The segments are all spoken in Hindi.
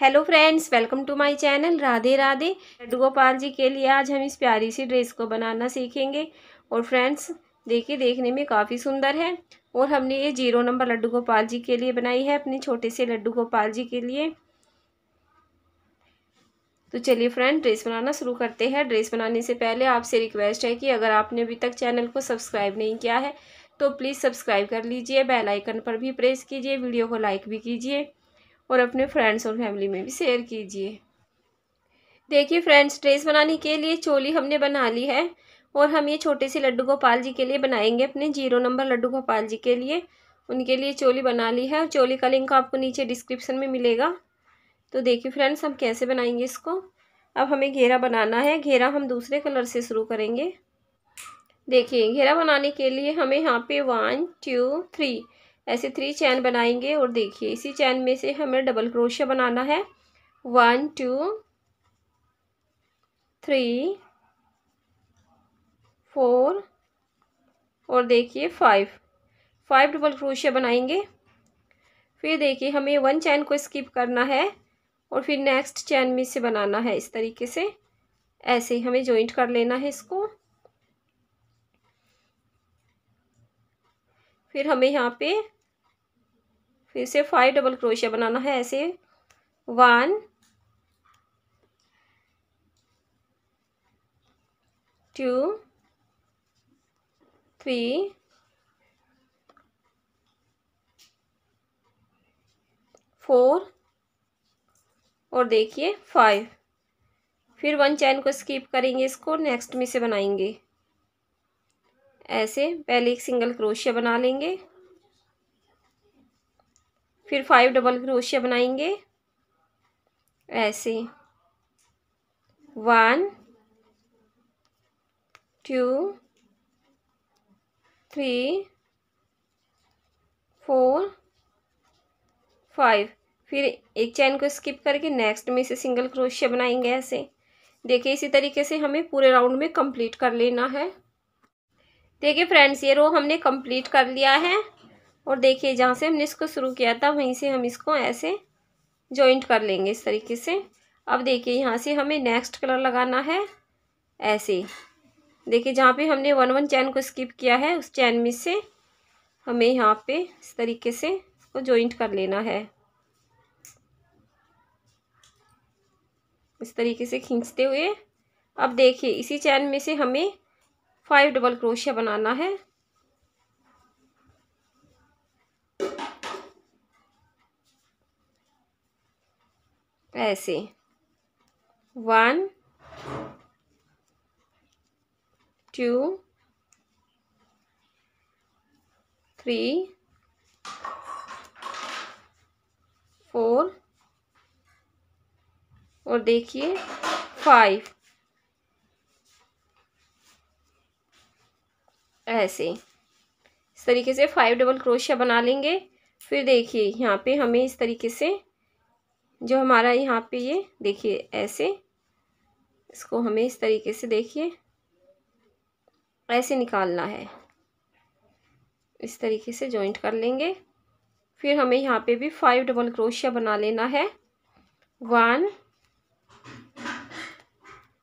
Hello friends welcome to my channel Radhe Radhe Gopal ji के लिए आज हम इस प्यारी सी ड्रेस को बनाना सीखेंगे और फ्रेंड्स देखिए देखने में काफ़ी सुंदर है और हमने ये जीरो नंबर लड्डू गोपाल जी के लिए बनाई है अपने छोटे से लड्डू गोपाल जी के लिए तो चलिए फ्रेंड ड्रेस बनाना शुरू करते हैं ड्रेस बनाने से पहले आपसे रिक्वेस्ट है कि अगर आपने अभी तक चैनल को सब्सक्राइब नहीं किया है तो प्लीज़ सब्सक्राइब कर लीजिए बेल आइकन पर भी प्रेस कीजिए वीडियो को लाइक भी कीजिए और अपने फ्रेंड्स और फैमिली में भी शेयर कीजिए देखिए फ्रेंड्स ड्रेस बनाने के लिए चोली हमने बना ली है और हम ये छोटे से लड्डू गोपाल जी के लिए बनाएंगे अपने जीरो नंबर लड्डू गोपाल जी के लिए उनके लिए चोली बना ली है और चोली का लिंक आपको नीचे डिस्क्रिप्शन में मिलेगा तो देखिए फ्रेंड्स हम कैसे बनाएंगे इसको अब हमें घेरा बनाना है घेरा हम दूसरे कलर से शुरू करेंगे देखिए घेरा बनाने के लिए हमें यहाँ पे वन टू थ्री ऐसे थ्री चैन बनाएंगे और देखिए इसी चैन में से हमें डबल क्रोशिया बनाना है वन टू थ्री फोर और देखिए फाइव फाइव डबल क्रोशिया बनाएंगे फिर देखिए हमें वन चैन को स्किप करना है और फिर नेक्स्ट चैन में से बनाना है इस तरीके से ऐसे हमें जॉइंट कर लेना है इसको फिर हमें यहाँ पे फिर से फाइव डबल क्रोशिया बनाना है ऐसे वन टू थ्री फोर और देखिए फाइव फिर वन चैन को स्किप करेंगे इसको नेक्स्ट में से बनाएंगे ऐसे पहले एक सिंगल क्रोशिया बना लेंगे फिर फाइव डबल क्रोशिया बनाएंगे ऐसे one two three four five फिर एक चैन को स्किप करके नेक्स्ट में इसे सिंगल क्रोशिया बनाएंगे ऐसे देखिए इसी तरीके से हमें पूरे राउंड में कंप्लीट कर लेना है देखिए फ्रेंड्स ये रो हमने कंप्लीट कर लिया है और देखिए जहाँ से हमने इसको शुरू किया था वहीं से हम इसको ऐसे जॉइंट कर लेंगे इस तरीके से अब देखिए यहाँ से हमें नेक्स्ट कलर लगाना है ऐसे देखिए जहाँ पे हमने वन वन चैन को स्किप किया है उस चैन में से हमें यहाँ पे इस तरीके से इसको जॉइंट कर लेना है इस तरीके से खींचते हुए अब देखिए इसी चैन में से हमें फाइव डबल क्रोशिया बनाना है ऐसे वन टू थ्री फोर और देखिए फाइव ऐसे इस तरीके से फाइव डबल क्रोशिया बना लेंगे फिर देखिए यहाँ पे हमें इस तरीके से जो हमारा यहाँ पे ये देखिए ऐसे इसको हमें इस तरीके से देखिए ऐसे निकालना है इस तरीके से जॉइंट कर लेंगे फिर हमें यहाँ पे भी फाइव डबल क्रोशिया बना लेना है one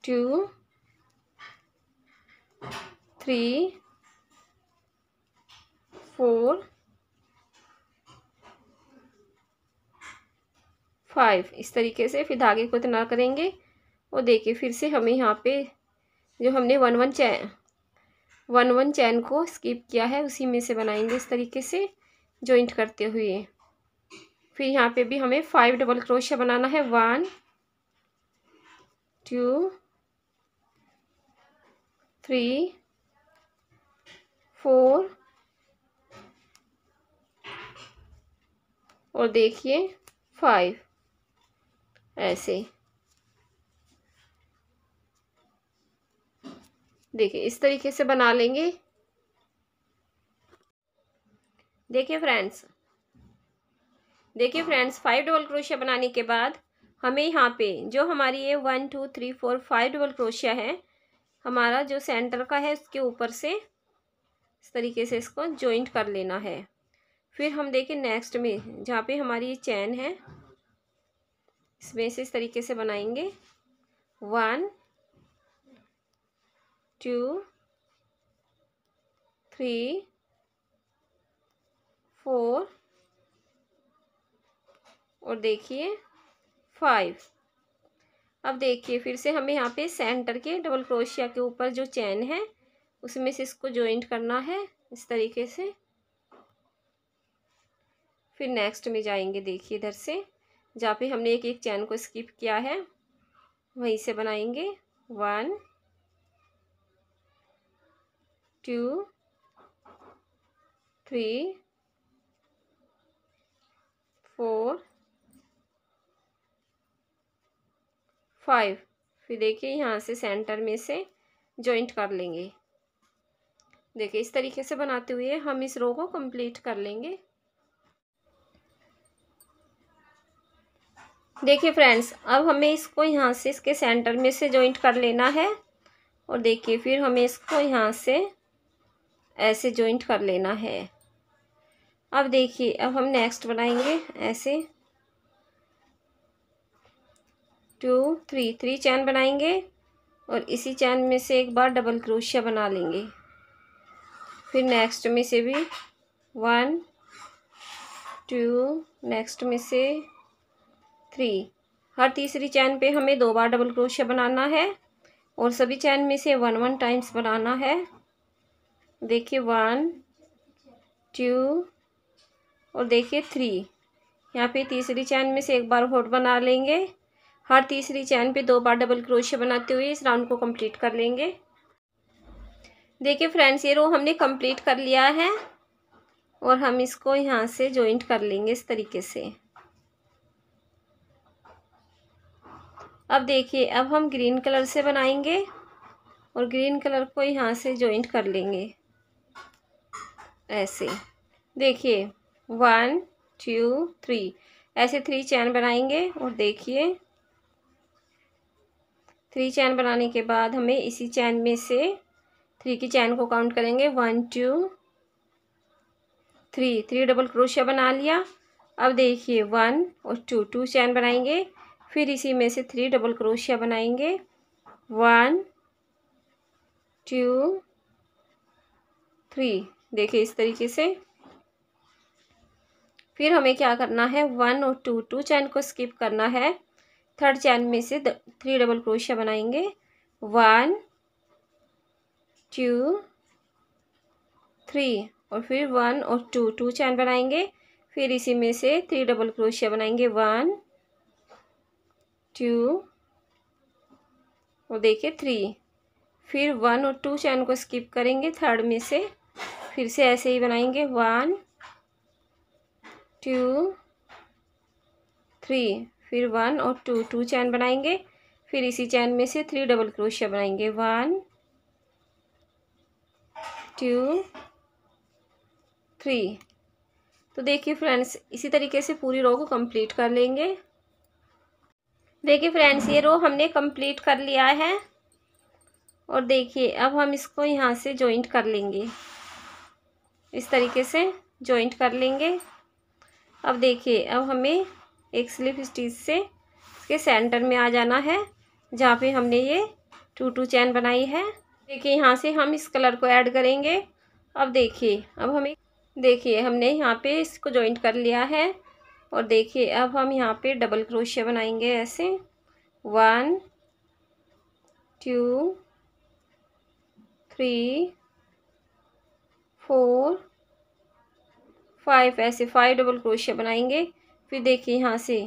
two three four five इस तरीके से फिर धागे को इतना करेंगे और देखिए फिर से हमें यहाँ पे जो हमने one one chain one one chain को स्किप किया है उसी में से बनाएंगे इस तरीके से जॉइंट करते हुए फिर यहाँ पे भी हमें फाइव डबल क्रोशिया बनाना है वन टू थ्री फोर और देखिए फाइव ऐसे देखिए इस तरीके से बना लेंगे देखिए फ्रेंड्स देखिए फ्रेंड्स फाइव डबल क्रोशिया बनाने के बाद हमें यहाँ पे जो हमारी ये one two three four five double crochet है हमारा जो सेंटर का है उसके ऊपर से इस तरीके से इसको जॉइंट कर लेना है फिर हम देखें नेक्स्ट में जहाँ पे हमारी ये चैन है इसमें से इस तरीके से बनाएंगे वन टू थ्री फोर और देखिए फाइव अब देखिए फिर से हमें यहाँ पे सेंटर के डबल क्रोशिया के ऊपर जो चैन है उसमें से इसको जॉइंट करना है इस तरीके से फिर नेक्स्ट में जाएंगे देखिए इधर से जहाँ पे हमने एक एक चैन को स्किप किया है वहीं से बनाएंगे one two three four five फिर देखिए यहाँ से सेंटर में से जॉइंट कर लेंगे देखिए इस तरीके से बनाते हुए हम इस रो को कंप्लीट कर लेंगे देखिए फ्रेंड्स अब हमें इसको यहाँ से इसके सेंटर में से जॉइंट कर लेना है और देखिए फिर हमें इसको यहाँ से ऐसे जॉइंट कर लेना है अब देखिए अब हम नेक्स्ट बनाएंगे ऐसे टू थ्री थ्री चैन बनाएंगे और इसी चैन में से एक बार डबल क्रोशिया बना लेंगे फिर नेक्स्ट में से भी वन टू नेक्स्ट में से थ्री हर तीसरी चैन पे हमें दो बार डबल क्रोशिया बनाना है और सभी चैन में से वन वन टाइम्स बनाना है देखिए वन टू और देखिए थ्री यहाँ पे तीसरी चैन में से एक बार होट बना लेंगे हर तीसरी चैन पे दो बार डबल क्रोशिया बनाते हुए इस राउंड को कंप्लीट कर लेंगे देखिए फ्रेंड्स ये रो हमने कंप्लीट कर लिया है और हम इसको यहाँ से जॉइंट कर लेंगे इस तरीके से अब देखिए अब हम ग्रीन कलर से बनाएंगे और ग्रीन कलर को यहाँ से जॉइंट कर लेंगे ऐसे देखिए वन टू थ्री ऐसे थ्री चैन बनाएंगे और देखिए थ्री चैन बनाने के बाद हमें इसी चैन में से थ्री की चैन को काउंट करेंगे one two three three double crochet बना लिया अब देखिए वन और टू टू चैन बनाएंगे फिर इसी में से थ्री डबल क्रोशिया बनाएंगे वन टू थ्री देखिए इस तरीके से फिर हमें क्या करना है वन और टू टू चैन को स्किप करना है थर्ड चैन में से थ्री डबल क्रोशिया बनाएंगे वन टू थ्री और फिर वन और टू टू चैन बनाएंगे फिर इसी में से थ्री डबल क्रोशिया बनाएंगे वन टू और देखिए थ्री फिर वन और टू चैन को स्किप करेंगे थर्ड में से फिर से ऐसे ही बनाएंगे वन टू थ्री फिर वन और टू टू चैन बनाएंगे फिर इसी चैन में से थ्री डबल क्रोशिया बनाएंगे वन टू थ्री तो देखिए फ्रेंड्स इसी तरीके से पूरी रो को कंप्लीट कर लेंगे देखिए फ्रेंड्स ये रो हमने कंप्लीट कर लिया है और देखिए अब हम इसको यहाँ से जॉइंट कर लेंगे इस तरीके से जॉइंट कर लेंगे अब देखिए अब हमें एक स्लिप स्टिच से इसके सेंटर में आ जाना है जहाँ पे हमने ये टू टू चैन बनाई है देखिए यहाँ से हम इस कलर को ऐड करेंगे अब देखिए अब हमें देखिए हमने यहाँ पे इसको जॉइंट कर लिया है और देखिए अब हम यहाँ पे डबल क्रोशिया बनाएंगे ऐसे one two three four five ऐसे फाइव डबल क्रोशिया बनाएंगे फिर देखिए यहाँ से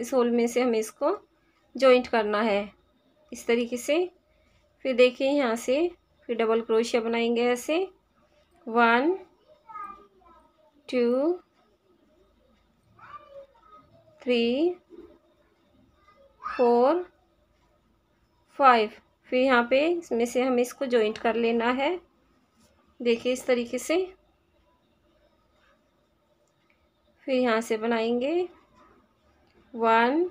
इस होल में से हमें इसको जॉइंट करना है इस तरीके से फिर देखिए यहाँ से फिर डबल क्रोशिया बनाएंगे ऐसे one two three four five फिर यहाँ पे इसमें से हमें इसको जॉइंट कर लेना है देखिए इस तरीके से फिर यहाँ से बनाएंगे one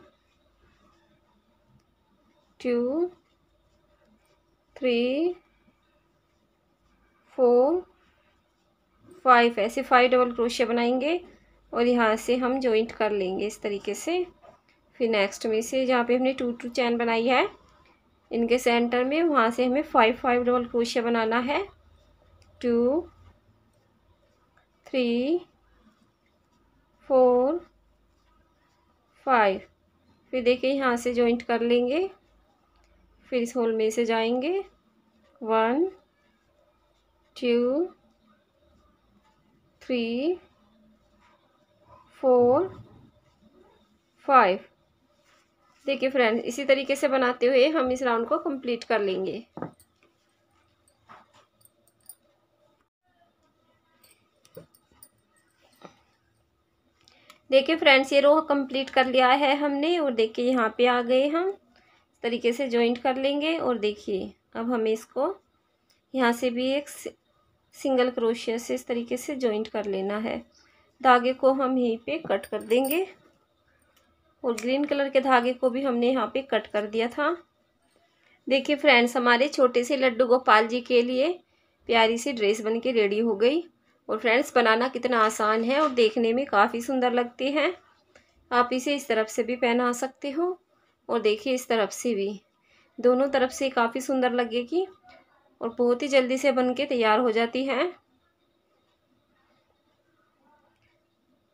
two three four five ऐसे फाइव डबल क्रोशिया बनाएंगे और यहाँ से हम जॉइंट कर लेंगे इस तरीके से फिर नेक्स्ट में से जहाँ पे हमने टू टू चैन बनाई है इनके सेंटर में वहाँ से हमें फाइव फाइव डबल क्रोशिया बनाना है टू थ्री फोर फाइव फिर देखिए यहाँ से जॉइंट कर लेंगे फिर इस होल में से जाएंगे one two three four five देखिए फ्रेंड इसी तरीके से बनाते हुए हम इस राउंड को कंप्लीट कर लेंगे देखिए फ्रेंड्स ये रो कंप्लीट कर लिया है हमने और देखिए यहाँ पे आ गए हम तरीके से जॉइंट कर लेंगे और देखिए अब हमें इसको यहाँ से भी एक सिंगल क्रोशिया से इस तरीके से जॉइंट कर लेना है धागे को हम यहीं पे कट कर देंगे और ग्रीन कलर के धागे को भी हमने यहाँ पे कट कर दिया था देखिए फ्रेंड्स हमारे छोटे से लड्डू गोपाल जी के लिए प्यारी सी ड्रेस बन के रेडी हो गई और फ्रेंड्स बनाना कितना आसान है और देखने में काफ़ी सुंदर लगती है आप इसे इस तरफ से भी पहना सकते हो और देखिए इस तरफ से भी दोनों तरफ से काफ़ी सुंदर लगेगी और बहुत ही जल्दी से बन के तैयार हो जाती है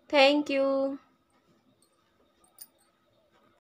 Thank you.